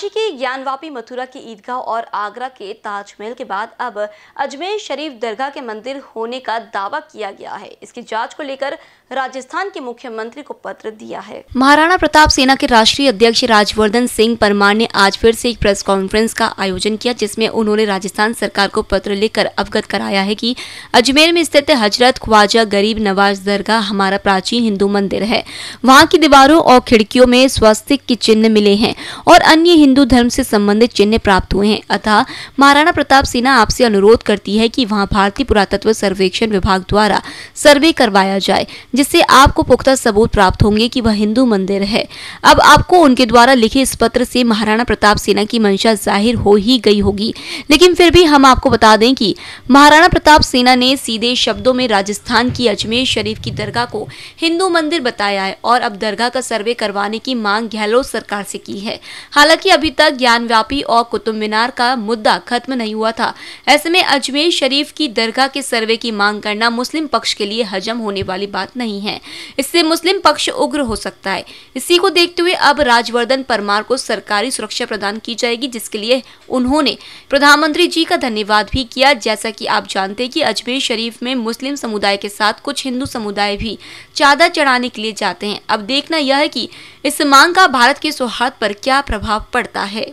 काशी की ज्ञानवापी मथुरा की ईदगाह और आगरा के ताजमहल के बाद अब अजमेर शरीफ दरगाह के मंदिर होने का दावा किया गया है इसकी जांच को लेकर राजस्थान के मुख्यमंत्री को पत्र दिया है महाराणा प्रताप सेना के राष्ट्रीय अध्यक्ष राजवर्धन सिंह परमार ने आज फिर से एक प्रेस कॉन्फ्रेंस का आयोजन किया जिसमे उन्होंने राजस्थान सरकार को पत्र लिखकर अवगत कराया है की अजमेर में स्थित हजरत ख्वाजा गरीब नवाज दरगाह हमारा प्राचीन हिंदू मंदिर है वहाँ की दीवारों और खिड़कियों में स्वस्तिक के चिन्ह मिले हैं और अन्य हिंदू धर्म से संबंधित चिन्ह प्राप्त हुए हैं अतः महाराणा प्रताप सिन्हा आपसे अनुरोध करती है कि वहां भारतीय पुरातत्व सर्वेक्षण विभाग द्वारा सर्वे करवाया जाए जिससे आपको पुख्ता सबूत प्राप्त होंगे कि वह हिंदू मंदिर है अब आपको उनके द्वारा लिखे इस पत्र से महाराणा प्रताप सेना की मंशा जाहिर हो ही गई होगी लेकिन फिर भी हम आपको बता दें कि महाराणा प्रताप सेना ने सीधे शब्दों में राजस्थान की अजमेर शरीफ की दरगाह को हिंदू मंदिर बताया है और अब दरगाह का सर्वे करवाने की मांग गहलोत सरकार से की है हालांकि अब अभी तक व्यापी और कुतुब मीनार का मुद्दा खत्म नहीं हुआ था ऐसे में अजमेर शरीफ की दरगाह के सर्वे की मांग करना मुस्लिम पक्ष के लिए हजम होने वाली बात नहीं है इससे मुस्लिम पक्ष उग्र हो सकता है इसी को देखते हुए अब राजवर्धन परमार को सरकारी सुरक्षा प्रदान की जाएगी जिसके लिए उन्होंने प्रधानमंत्री जी का धन्यवाद भी किया जैसा कि आप जानते की अजमेर शरीफ में मुस्लिम समुदाय के साथ कुछ हिंदू समुदाय भी चादर चढ़ाने के लिए जाते हैं अब देखना यह है की इस मांग का भारत के सौहार्द पर क्या प्रभाव पड़ता पड़ता है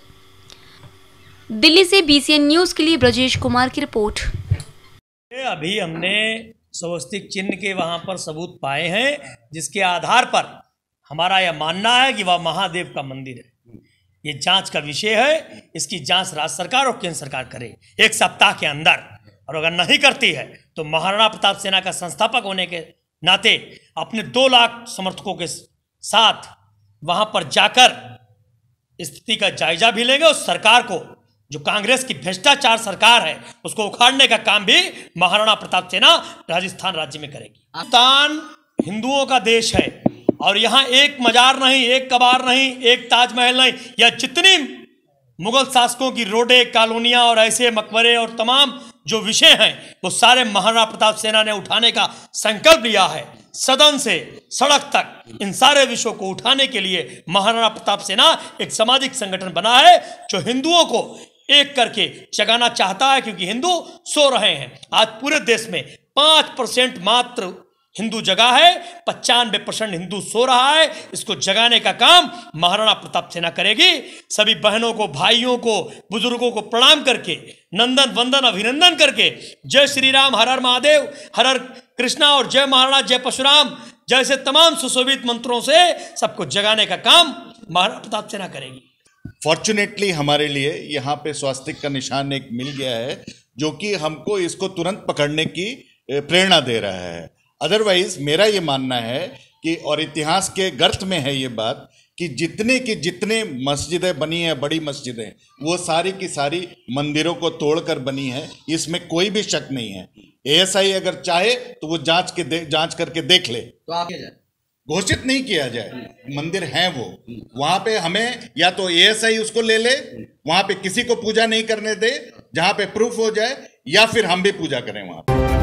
दिल्ली से बीसीएन न्यूज़ के लिए ब्रजेश कुमार की रिपोर्ट अभी हमने स्वस्तिक चिन्ह के वहां पर सबूत पाए हैं जिसके आधार पर हमारा यह मानना है कि वह महादेव का मंदिर है ये जांच का विषय है इसकी जांच राज्य सरकार और केंद्र सरकार करे एक सप्ताह के अंदर और अगर नहीं करती है तो महाराणा प्रताप सेना का संस्थापक होने के नाते अपने दो लाख समर्थकों के साथ वहां पर जाकर स्थिति का जायजा भी लेंगे और सरकार को जो कांग्रेस की भ्रष्टाचार सरकार है उसको उखाड़ने का काम भी महाराणा प्रताप सेना राजस्थान राज्य में करेगी राजस्थान हिंदुओं का देश है और यहाँ एक मजार नहीं एक कबार नहीं एक ताजमहल नहीं या जितनी मुगल शासकों की रोडे कॉलोनिया और ऐसे मकबरे और तमाम जो विषय हैं वो सारे महाराणा प्रताप सेना ने उठाने का संकल्प लिया है सदन से सड़क तक इन सारे विषयों को उठाने के लिए महाराणा प्रताप सेना एक सामाजिक संगठन बना है जो हिंदुओं को एक करके जगाना चाहता है क्योंकि हिंदू सो रहे हैं आज पूरे देश में पांच परसेंट मात्र हिंदू जगा है पचानवे परसेंट हिंदू सो रहा है इसको जगाने का काम महाराणा प्रताप सेना करेगी सभी बहनों को भाइयों को बुजुर्गों को प्रणाम करके नंदन वंदन अभिनंदन करके जय श्री राम हर हर महादेव हर हर कृष्णा और जय महाराणा जय परशुराम जैसे तमाम सुशोभित मंत्रों से सबको जगाने का काम महाराणा प्रताप सेना करेगी फॉर्चुनेटली हमारे लिए यहाँ पे स्वास्तिक का निशान एक मिल गया है जो कि हमको इसको तुरंत पकड़ने की प्रेरणा दे रहा है अदरवाइज मेरा ये मानना है कि और इतिहास के गर्त में है ये बात कि जितने की जितने मस्जिदें बनी हैं बड़ी मस्जिदें वो सारी की सारी मंदिरों को तोड़कर बनी हैं इसमें कोई भी शक नहीं है एएसआई अगर चाहे तो वो जांच के जांच करके देख ले तो आप घोषित नहीं किया जाए हाँ। मंदिर है वो वहां पे हमें या तो एएसआई उसको ले ले वहां पे किसी को पूजा नहीं करने दे जहां पे प्रूफ हो जाए या फिर हम भी पूजा करें वहां पर